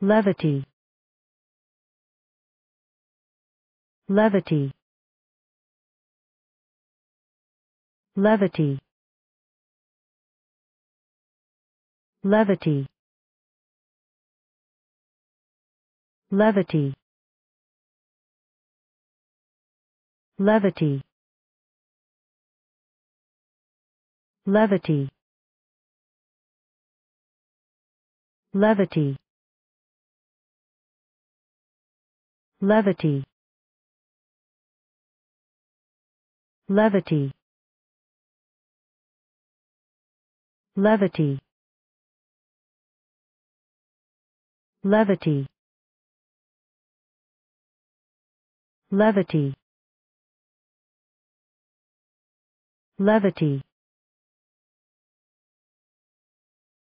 levity levity levity levity levity levity levity levity levity levity levity levity levity levity